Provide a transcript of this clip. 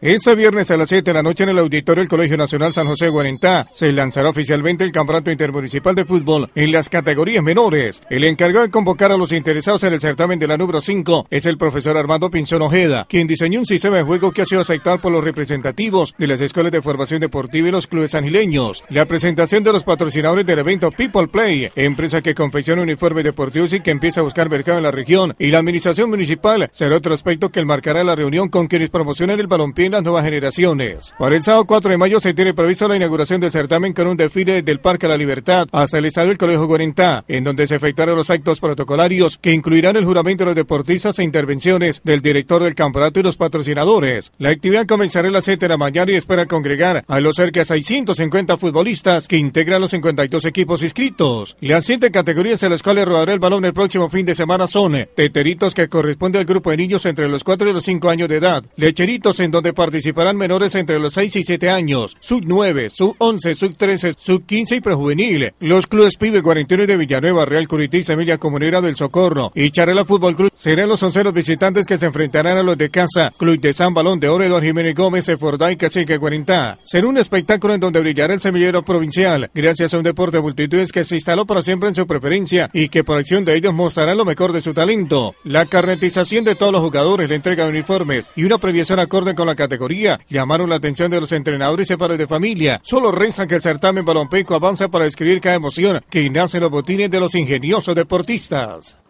Este viernes a las 7 de la noche en el auditorio del Colegio Nacional San José de Guarentá se lanzará oficialmente el Campeonato Intermunicipal de Fútbol en las categorías menores. El encargado de convocar a los interesados en el certamen de la número 5 es el profesor Armando Pinzón Ojeda, quien diseñó un sistema de juego que ha sido aceptado por los representativos de las escuelas de formación deportiva y los clubes angileños. La presentación de los patrocinadores del evento People Play, empresa que confecciona uniformes deportivos y que empieza a buscar mercado en la región, y la administración municipal será otro aspecto que marcará la reunión con quienes promocionan el balompié las nuevas generaciones. Para el sábado 4 de mayo se tiene previsto la inauguración del certamen con un desfile del Parque la Libertad hasta el Estadio del Colegio 40, en donde se efectuarán los actos protocolarios que incluirán el juramento de los deportistas e intervenciones del director del campeonato y los patrocinadores. La actividad comenzará a las 7 de la mañana y espera congregar a los cerca de 650 futbolistas que integran los 52 equipos inscritos. Las siete categorías en las cuales rodará el balón el próximo fin de semana son teteritos que corresponde al grupo de niños entre los 4 y los 5 años de edad, lecheritos en donde participarán menores entre los 6 y 7 años, sub 9, sub 11, sub 13, sub 15 y prejuvenil. Los clubes Pibe 41 de Villanueva, Real Curití, Semilla Comunera del Socorro y Charela Fútbol Club serán los los visitantes que se enfrentarán a los de casa, Club de San Balón de Oro, Jiménez Gómez, Efordá y Cacique 40. Será un espectáculo en donde brillará el semillero provincial, gracias a un deporte de multitudes que se instaló para siempre en su preferencia y que por acción de ellos mostrarán lo mejor de su talento. La carnetización de todos los jugadores, la entrega de uniformes y una previación acorde con la categoría categoría llamaron la atención de los entrenadores y padres de familia. Solo rezan que el certamen balompeco avanza para escribir cada emoción que nace en los botines de los ingeniosos deportistas.